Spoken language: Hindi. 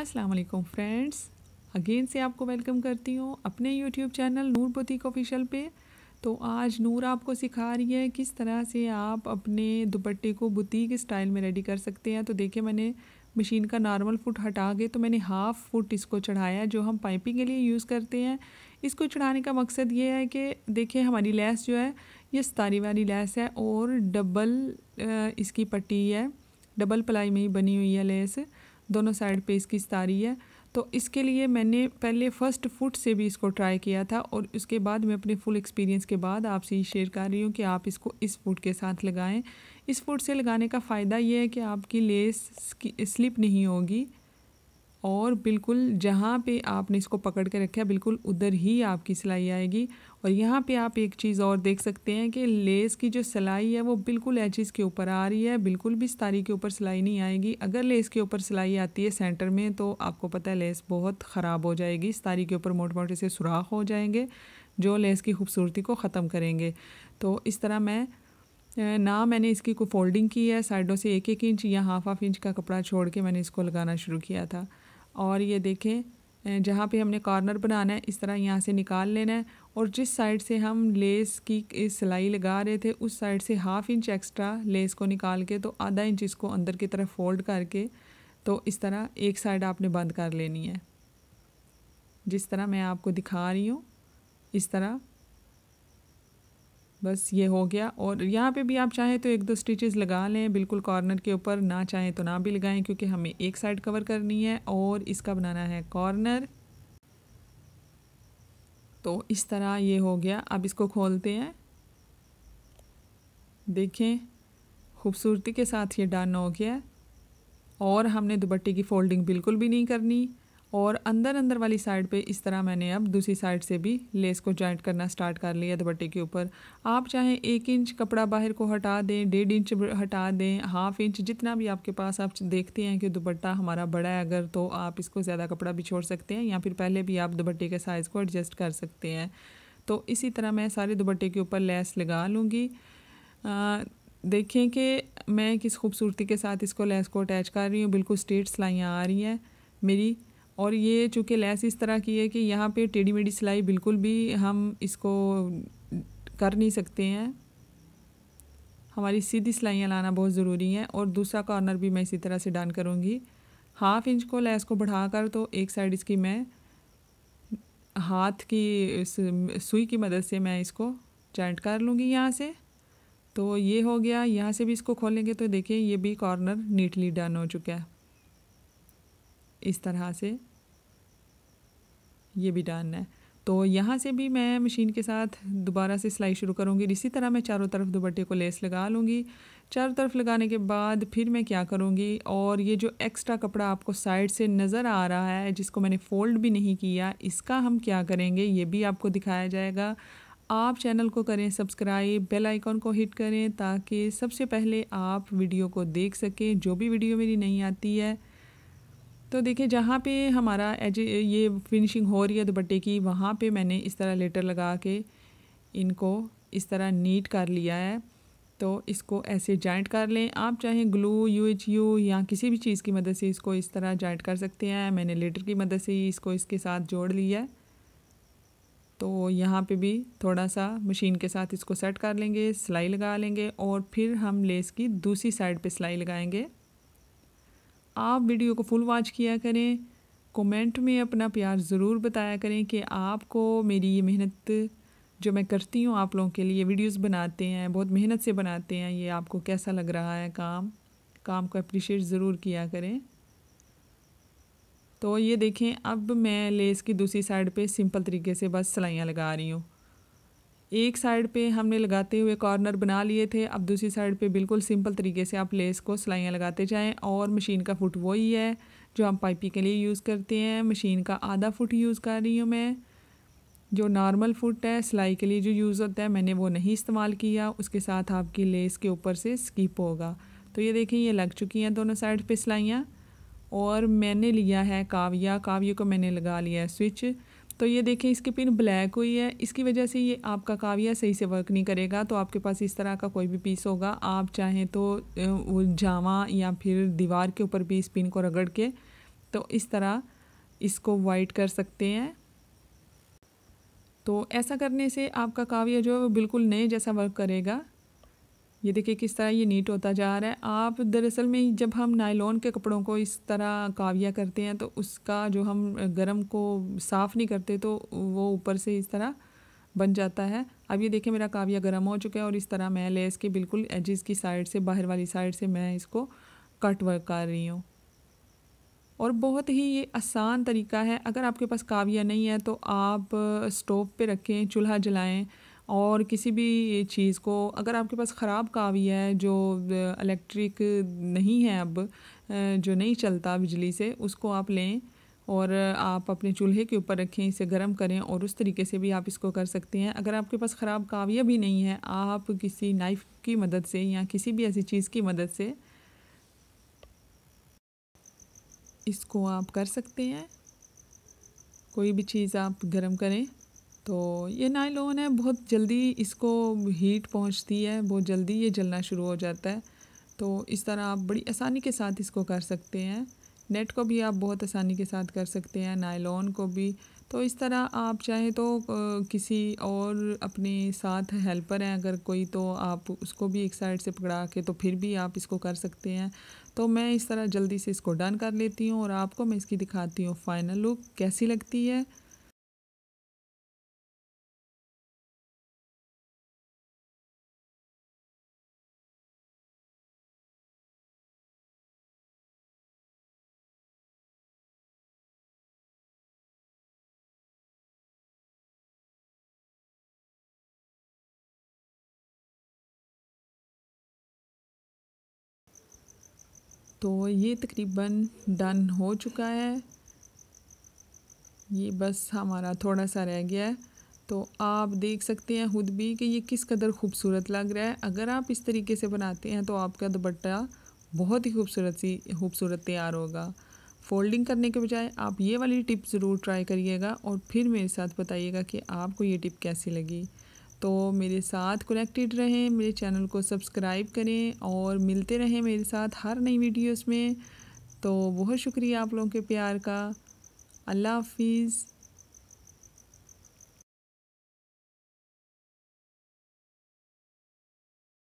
अस्सलाम वालेकुम फ्रेंड्स अगेन से आपको वेलकम करती हूँ अपने YouTube channel Noor boutique official पे तो आज नूर आपको सिखा रही है किस तरह से आप अपने दुपट्टे को बुटीक स्टाइल में रेडी कर सकते हैं तो देखिए मैंने मशीन का नॉर्मल फुट हटा के तो मैंने हाफ़ फुट इसको चढ़ाया जो हम पाइपिंग के लिए यूज़ करते हैं इसको चढ़ाने का मकसद ये है कि देखिए हमारी लैस जो है ये सतारी वाली लैस है और डबल इसकी पट्टी है डबल पलाई में ही बनी हुई है लेस दोनों साइड पे इसकी सारी है तो इसके लिए मैंने पहले फ़र्स्ट फुट से भी इसको ट्राई किया था और उसके बाद मैं अपने फुल एक्सपीरियंस के बाद आपसे ये शेयर कर रही हूँ कि आप इसको इस फुट के साथ लगाएं इस फुट से लगाने का फ़ायदा ये है कि आपकी लेस स्लिप नहीं होगी और बिल्कुल जहाँ पे आपने इसको पकड़ के रखा बिल्कुल उधर ही आपकी सिलाई आएगी और यहाँ पे आप एक चीज़ और देख सकते हैं कि लेस की जो सिलाई है वो बिल्कुल एचिस के ऊपर आ रही है बिल्कुल भी स्तारी के ऊपर सिलाई नहीं आएगी अगर लेस के ऊपर सिलाई आती है सेंटर में तो आपको पता है लेस बहुत ख़राब हो जाएगी स्तारी के ऊपर मोटे मोटे से सुराख हो जाएंगे जो लेस की खूबसूरती को ख़त्म करेंगे तो इस तरह मैं ना मैंने इसकी को फोल्डिंग की है साइडों से एक एक इंच या हाफ हाफ इंच का कपड़ा छोड़ के मैंने इसको लगाना शुरू किया था और ये देखें जहाँ पे हमने कॉर्नर बनाना है इस तरह यहाँ से निकाल लेना है और जिस साइड से हम लेस की सिलाई लगा रहे थे उस साइड से हाफ इंच एक्स्ट्रा लेस को निकाल के तो आधा इंच इसको अंदर की तरफ फोल्ड करके तो इस तरह एक साइड आपने बंद कर लेनी है जिस तरह मैं आपको दिखा रही हूँ इस तरह बस ये हो गया और यहाँ पे भी आप चाहें तो एक दो स्टिचेस लगा लें बिल्कुल कॉर्नर के ऊपर ना चाहें तो ना भी लगाएं क्योंकि हमें एक साइड कवर करनी है और इसका बनाना है कॉर्नर तो इस तरह ये हो गया अब इसको खोलते हैं देखें खूबसूरती के साथ ये डन हो गया और हमने दुपट्टे की फोल्डिंग बिल्कुल भी नहीं करनी और अंदर अंदर वाली साइड पे इस तरह मैंने अब दूसरी साइड से भी लेस को जॉइंट करना स्टार्ट कर लिया दुपट्टे के ऊपर आप चाहें एक इंच कपड़ा बाहर को हटा दें डेढ़ इंच हटा दें हाफ इंच जितना भी आपके पास आप देखते हैं कि दुपट्टा हमारा बड़ा है अगर तो आप इसको ज़्यादा कपड़ा भी छोड़ सकते हैं या फिर पहले भी आप दुपट्टे के साइज़ को एडजस्ट कर सकते हैं तो इसी तरह मैं सारे दुपट्टे के ऊपर लेस लगा लूँगी देखें कि मैं किस खूबसूरती के साथ इसको लेस को अटैच कर रही हूँ बिल्कुल स्ट्रेट सिलाइयाँ आ रही हैं मेरी और ये चूँकि लैस इस तरह की है कि यहाँ पे टेढ़ी मेढ़ी सिलाई बिल्कुल भी हम इसको कर नहीं सकते हैं हमारी सीधी सिलाइयाँ लाना बहुत ज़रूरी हैं और दूसरा कॉर्नर भी मैं इसी तरह से डन करूँगी हाफ़ इंच को लैस को बढ़ाकर तो एक साइड इसकी मैं हाथ की सुई की मदद से मैं इसको जॉइंट कर लूँगी यहाँ से तो ये हो गया यहाँ से भी इसको खोलेंगे तो देखिए ये भी कॉर्नर नीटली डन हो चुका है इस तरह से ये भी डालना है तो यहाँ से भी मैं मशीन के साथ दोबारा से सिलाई शुरू करूँगी इसी तरह मैं चारों तरफ दुपट्टे को लेस लगा लूँगी चारों तरफ लगाने के बाद फिर मैं क्या करूँगी और ये जो एक्स्ट्रा कपड़ा आपको साइड से नज़र आ रहा है जिसको मैंने फ़ोल्ड भी नहीं किया इसका हम क्या करेंगे ये भी आपको दिखाया जाएगा आप चैनल को करें सब्सक्राइब बेल आइकॉन को हिट करें ताकि सबसे पहले आप वीडियो को देख सकें जो भी वीडियो मेरी नहीं आती है तो देखिए जहाँ पे हमारा एज ये फिनिशिंग हो रही है दुपट्टे की वहाँ पे मैंने इस तरह लेटर लगा के इनको इस तरह नीट कर लिया है तो इसको ऐसे जॉइंट कर लें आप चाहे ग्लू यू एच यू या किसी भी चीज़ की मदद से इसको इस तरह जॉइंट कर सकते हैं मैंने लेटर की मदद से ही इसको इसके साथ जोड़ लिया है तो यहाँ पे भी थोड़ा सा मशीन के साथ इसको सेट कर लेंगे सिलाई लगा लेंगे और फिर हम लेस की दूसरी साइड पे सिलाई लगाएंगे आप वीडियो को फुल वॉच किया करें कमेंट में अपना प्यार ज़रूर बताया करें कि आपको मेरी ये मेहनत जो मैं करती हूँ आप लोगों के लिए वीडियोस बनाते हैं बहुत मेहनत से बनाते हैं ये आपको कैसा लग रहा है काम काम को अप्रिशिएट ज़रूर किया करें तो ये देखें अब मैं लेस की दूसरी साइड पे सिंपल तरीके से बस सिलाइयाँ लगा रही हूँ एक साइड पे हमने लगाते हुए कॉर्नर बना लिए थे अब दूसरी साइड पे बिल्कुल सिंपल तरीके से आप लेस को सिलाइयाँ लगाते जाएं और मशीन का फुट वही है जो हम पाइपी के लिए यूज़ करते हैं मशीन का आधा फुट यूज़ कर रही हूँ मैं जो नॉर्मल फुट है सिलाई के लिए जो यूज़ होता है मैंने वो नहीं इस्तेमाल किया उसके साथ आपकी लेस के ऊपर से स्कीप होगा तो ये देखें ये लग चुकी हैं दोनों साइड पे सिलाइयाँ और मैंने लिया है काव्या काव्य को मैंने लगा लिया है स्विच तो ये देखें इसकी पिन ब्लैक हुई है इसकी वजह से ये आपका काविया सही से वर्क नहीं करेगा तो आपके पास इस तरह का कोई भी पीस होगा आप चाहें तो वो जामा या फिर दीवार के ऊपर भी इस पिन को रगड़ के तो इस तरह इसको वाइट कर सकते हैं तो ऐसा करने से आपका काविया जो है वो बिल्कुल नए जैसा वर्क करेगा ये देखिए किस तरह ये नीट होता जा रहा है आप दरअसल में जब हम नायलॉन के कपड़ों को इस तरह काविया करते हैं तो उसका जो हम गरम को साफ़ नहीं करते तो वो ऊपर से इस तरह बन जाता है अब ये देखें मेरा काविया गरम हो चुका है और इस तरह मैं लेस के बिल्कुल एजिस की साइड से बाहर वाली साइड से मैं इसको कट वर्क कर रही हूँ और बहुत ही ये आसान तरीका है अगर आपके पास काविया नहीं है तो आप स्टोव पे रखें चूल्हा जलाएं और किसी भी चीज़ को अगर आपके पास ख़राब कावी है जो इलेक्ट्रिक नहीं है अब जो नहीं चलता बिजली से उसको आप लें और आप अपने चूल्हे के ऊपर रखें इसे गर्म करें और उस तरीके से भी आप इसको कर सकते हैं अगर आपके पास ख़राब काविया भी नहीं है आप किसी नाइफ़ की मदद से या किसी भी ऐसी चीज़ की मदद से इसको आप कर सकते हैं कोई भी चीज़ आप गर्म करें तो ये नाइलॉन है बहुत जल्दी इसको हीट पहुंचती है बहुत जल्दी ये जलना शुरू हो जाता है तो इस तरह आप बड़ी आसानी के साथ इसको कर सकते हैं नेट को भी आप बहुत आसानी के साथ कर सकते हैं नायलॉन को भी तो इस तरह आप चाहे तो किसी और अपने साथ हेल्पर हैं अगर कोई तो आप उसको भी एक साइड से पकड़ा के तो फिर भी आप इसको कर सकते हैं तो मैं इस तरह जल्दी से इसको डन कर लेती हूँ और आपको मैं इसकी दिखाती हूँ फ़ाइनल लुक कैसी लगती है तो ये तकरीबन डन हो चुका है ये बस हमारा थोड़ा सा रह गया है तो आप देख सकते हैं खुद भी कि ये किस कदर खूबसूरत लग रहा है अगर आप इस तरीके से बनाते हैं तो आपका दुपट्टा बहुत ही खूबसूरत सी खूबसूरत तैयार होगा फोल्डिंग करने के बजाय आप ये वाली टिप ज़रूर ट्राई करिएगा और फिर मेरे साथ बताइएगा कि आपको ये टिप कैसी लगी तो मेरे साथ कनेक्टेड रहें मेरे चैनल को सब्सक्राइब करें और मिलते रहें मेरे साथ हर नई वीडियोस में तो बहुत शुक्रिया आप लोगों के प्यार का अल्लाह हाफिज़